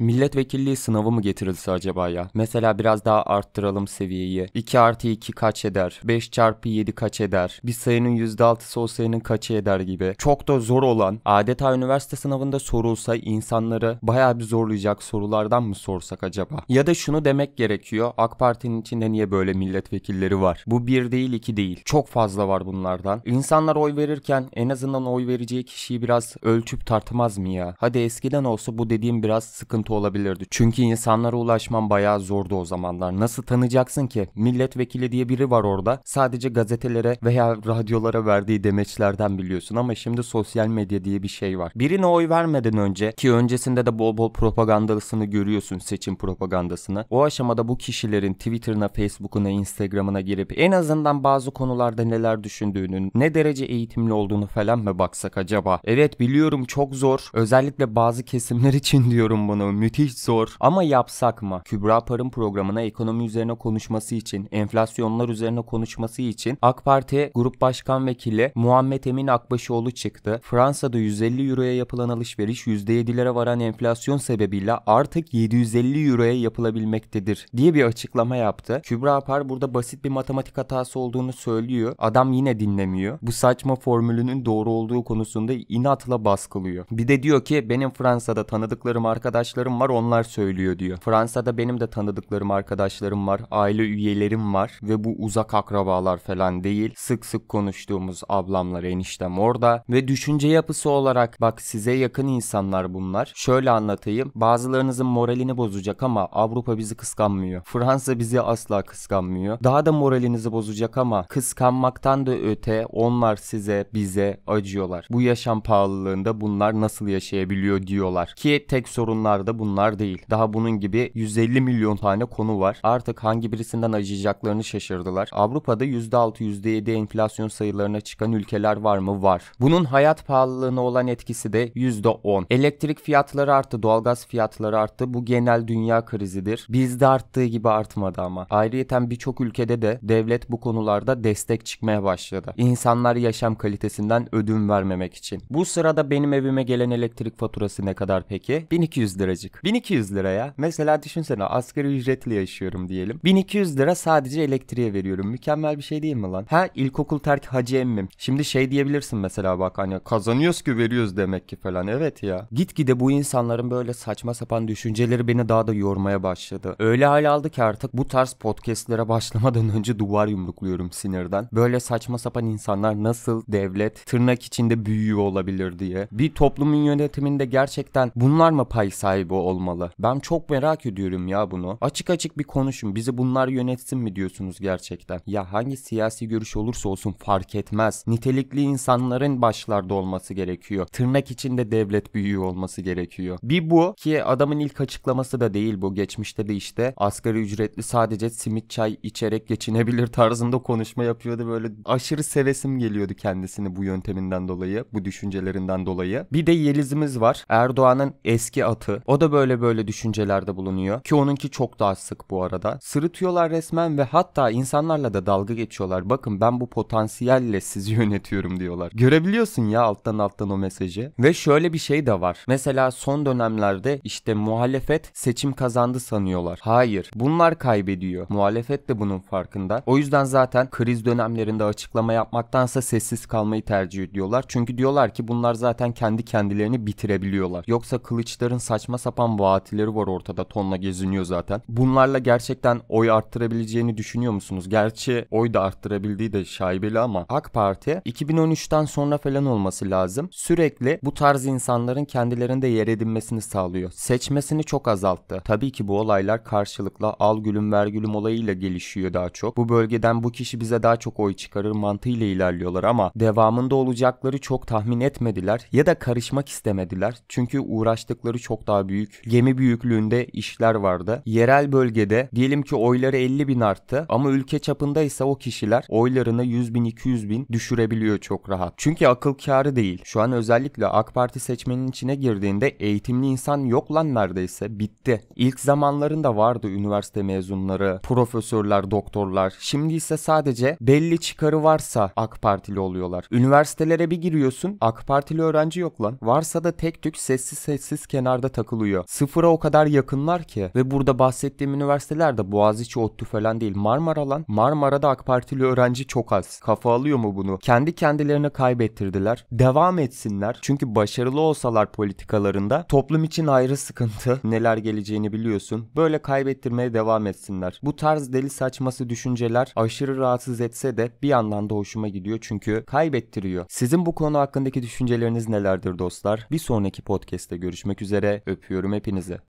Milletvekilliği sınavı mı getirilse acaba ya? Mesela biraz daha arttıralım seviyeyi. 2 artı 2 kaç eder? 5 çarpı 7 kaç eder? Bir sayının %6'sı o sayının kaçı eder gibi. Çok da zor olan adeta üniversite sınavında sorulsa insanları bayağı bir zorlayacak sorulardan mı sorsak acaba? Ya da şunu demek gerekiyor. AK Parti'nin içinde niye böyle milletvekilleri var? Bu bir değil iki değil. Çok fazla var bunlardan. İnsanlar oy verirken en azından oy vereceği kişiyi biraz ölçüp tartmaz mı ya? Hadi eskiden olsa bu dediğim biraz sıkıntı sıkıntı olabilirdi. Çünkü insanlara ulaşman bayağı zordu o zamanlar. Nasıl tanıyacaksın ki? Milletvekili diye biri var orada. Sadece gazetelere veya radyolara verdiği demeçlerden biliyorsun ama şimdi sosyal medya diye bir şey var. Birine oy vermeden önce ki öncesinde de bol bol propagandasını görüyorsun seçim propagandasını. O aşamada bu kişilerin Twitter'ına, Facebook'una, Instagram'ına girip en azından bazı konularda neler düşündüğünün, ne derece eğitimli olduğunu falan mı baksak acaba? Evet biliyorum çok zor. Özellikle bazı kesimler için diyorum bunu müthiş zor ama yapsak mı? Kübra Par'ın programına ekonomi üzerine konuşması için, enflasyonlar üzerine konuşması için AK Parti Grup Başkan Vekili Muhammed Emin Akbaşoğlu çıktı. Fransa'da 150 euroya yapılan alışveriş %7'lere varan enflasyon sebebiyle artık 750 euroya yapılabilmektedir diye bir açıklama yaptı. Kübra Par burada basit bir matematik hatası olduğunu söylüyor. Adam yine dinlemiyor. Bu saçma formülünün doğru olduğu konusunda inatla baskılıyor. Bir de diyor ki benim Fransa'da tanıdıklarım, arkadaşlarım arkadaşlarım var onlar söylüyor diyor. Fransa'da benim de tanıdıklarım arkadaşlarım var. Aile üyelerim var ve bu uzak akrabalar falan değil. Sık sık konuştuğumuz ablamlar eniştem orada ve düşünce yapısı olarak bak size yakın insanlar bunlar. Şöyle anlatayım. Bazılarınızın moralini bozacak ama Avrupa bizi kıskanmıyor. Fransa bizi asla kıskanmıyor. Daha da moralinizi bozacak ama kıskanmaktan da öte onlar size bize acıyorlar. Bu yaşam pahalılığında bunlar nasıl yaşayabiliyor diyorlar. Ki tek sorunlar da bunlar değil. Daha bunun gibi 150 milyon tane konu var. Artık hangi birisinden acıyacaklarını şaşırdılar. Avrupa'da %6 %7 enflasyon sayılarına çıkan ülkeler var mı? Var. Bunun hayat pahalılığına olan etkisi de %10. Elektrik fiyatları arttı, doğalgaz fiyatları arttı. Bu genel dünya krizidir. Bizde arttığı gibi artmadı ama. Ayrıyeten birçok ülkede de devlet bu konularda destek çıkmaya başladı. İnsanlar yaşam kalitesinden ödün vermemek için. Bu sırada benim evime gelen elektrik faturası ne kadar peki? 1200 liracı birazcık. 1200 liraya mesela düşünsene asgari ücretli yaşıyorum diyelim. 1200 lira sadece elektriğe veriyorum. Mükemmel bir şey değil mi lan? Ha ilkokul terk hacı emmim. Şimdi şey diyebilirsin mesela bak hani kazanıyoruz ki veriyoruz demek ki falan. Evet ya. Gitgide bu insanların böyle saçma sapan düşünceleri beni daha da yormaya başladı. Öyle hal aldı ki artık bu tarz podcastlere başlamadan önce duvar yumrukluyorum sinirden. Böyle saçma sapan insanlar nasıl devlet tırnak içinde büyüyor olabilir diye. Bir toplumun yönetiminde gerçekten bunlar mı pay sahibi? sahibi olmalı. Ben çok merak ediyorum ya bunu. Açık açık bir konuşun. Bizi bunlar yönetsin mi diyorsunuz gerçekten? Ya hangi siyasi görüş olursa olsun fark etmez. Nitelikli insanların başlarda olması gerekiyor. Tırnak içinde devlet büyüğü olması gerekiyor. Bir bu ki adamın ilk açıklaması da değil bu. Geçmişte de işte asgari ücretli sadece simit çay içerek geçinebilir tarzında konuşma yapıyordu. Böyle aşırı sevesim geliyordu kendisini bu yönteminden dolayı, bu düşüncelerinden dolayı. Bir de Yeliz'imiz var. Erdoğan'ın eski atı. O da böyle böyle düşüncelerde bulunuyor ki onunki çok daha sık bu arada. Sırıtıyorlar resmen ve hatta insanlarla da dalga geçiyorlar. Bakın ben bu potansiyelle sizi yönetiyorum diyorlar. Görebiliyorsun ya alttan alttan o mesajı. Ve şöyle bir şey de var. Mesela son dönemlerde işte muhalefet seçim kazandı sanıyorlar. Hayır. Bunlar kaybediyor. Muhalefet de bunun farkında. O yüzden zaten kriz dönemlerinde açıklama yapmaktansa sessiz kalmayı tercih ediyorlar. Çünkü diyorlar ki bunlar zaten kendi kendilerini bitirebiliyorlar. Yoksa kılıçların saçma sapan vaatileri var ortada tonla geziniyor zaten. Bunlarla gerçekten oy arttırabileceğini düşünüyor musunuz? Gerçi oy da arttırabildiği de şaibeli ama AK Parti 2013'ten sonra falan olması lazım. Sürekli bu tarz insanların kendilerinde yer edinmesini sağlıyor. Seçmesini çok azalttı. Tabii ki bu olaylar karşılıklı al gülüm ver gülüm olayıyla gelişiyor daha çok. Bu bölgeden bu kişi bize daha çok oy çıkarır mantığıyla ilerliyorlar ama devamında olacakları çok tahmin etmediler ya da karışmak istemediler. Çünkü uğraştıkları çok daha büyük büyük, gemi büyüklüğünde işler vardı. Yerel bölgede diyelim ki oyları 50 bin arttı ama ülke çapında ise o kişiler oylarını 100 bin 200 bin düşürebiliyor çok rahat. Çünkü akıl kârı değil. Şu an özellikle AK Parti seçmenin içine girdiğinde eğitimli insan yok lan neredeyse bitti. İlk zamanlarında vardı üniversite mezunları, profesörler, doktorlar. Şimdi ise sadece belli çıkarı varsa AK Partili oluyorlar. Üniversitelere bir giriyorsun AK Partili öğrenci yok lan. Varsa da tek tük sessiz sessiz kenarda takılıyor koyuyor. Sıfıra o kadar yakınlar ki ve burada bahsettiğim üniversiteler de Boğaziçi, ODTÜ falan değil Marmara lan. Marmara'da AK Partili öğrenci çok az. Kafa alıyor mu bunu? Kendi kendilerine kaybettirdiler. Devam etsinler. Çünkü başarılı olsalar politikalarında toplum için ayrı sıkıntı. Neler geleceğini biliyorsun. Böyle kaybettirmeye devam etsinler. Bu tarz deli saçması düşünceler aşırı rahatsız etse de bir yandan da hoşuma gidiyor çünkü kaybettiriyor. Sizin bu konu hakkındaki düşünceleriniz nelerdir dostlar? Bir sonraki podcast'te görüşmek üzere. Öpüyorum seviyorum hepinizi.